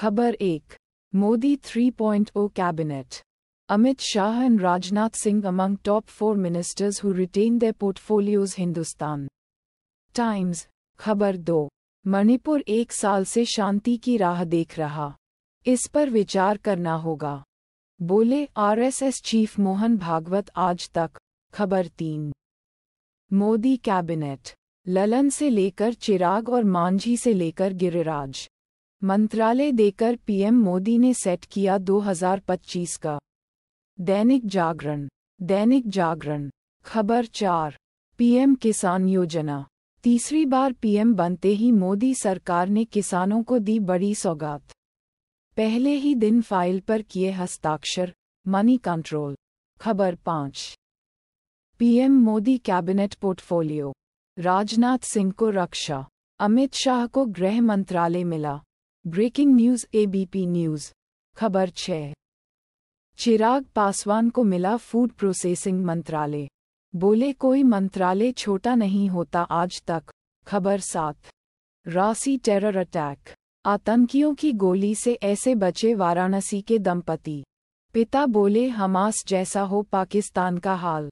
खबर एक Modi 3.0 cabinet Amit Shah and Rajnath Singh among top four ministers who retain the portfolios Hindustan Times खबर दो मणिपुर एक साल से शांति की राह देख रहा इस पर विचार करना होगा बोले आरएसएस चीफ मोहन भागवत आज तक खबर तीन मोदी कैबिनेट ललन से लेकर चिराग और मांझी से लेकर गिरिराज मंत्रालय देकर पीएम मोदी ने सेट किया 2025 का दैनिक जागरण दैनिक जागरण खबर चार पीएम किसान योजना तीसरी बार पीएम बनते ही मोदी सरकार ने किसानों को दी बड़ी सौगात पहले ही दिन फाइल पर किए हस्ताक्षर मनी कंट्रोल खबर पाँच PM Modi cabinet portfolio Rajnath Singh को रक्षा अमित शाह को गृह मंत्रालय मिला ब्रेकिंग न्यूज एबीपी न्यूज खबर छह चिराग पासवान को मिला फूड प्रोसेसिंग मंत्रालय बोले कोई मंत्रालय छोटा नहीं होता आज तक खबर सात रासी टेरर अटैक आतंकियों की गोली से ऐसे बचे वाराणसी के दंपति पिता बोले हमास जैसा हो पाकिस्तान का हाल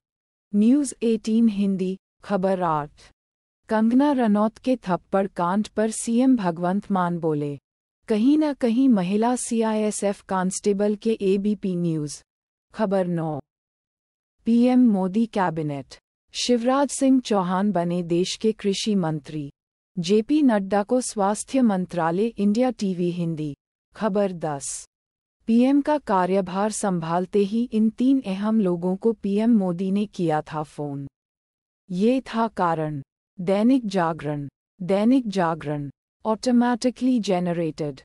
न्यूज़ 18 हिंदी खबर आठ कंगना रनौत के थप्पड़ कांड पर सीएम भगवंत मान बोले कहीं न कहीं महिला सीआईएसएफ कांस्टेबल के एबीपी न्यूज खबर नौ पीएम मोदी कैबिनेट शिवराज सिंह चौहान बने देश के कृषि मंत्री जेपी नड्डा को स्वास्थ्य मंत्रालय इंडिया टीवी हिंदी खबर दस पीएम का कार्यभार संभालते ही इन तीन अहम लोगों को पीएम मोदी ने किया था फोन ये था कारण दैनिक जागरण दैनिक जागरण automatically generated.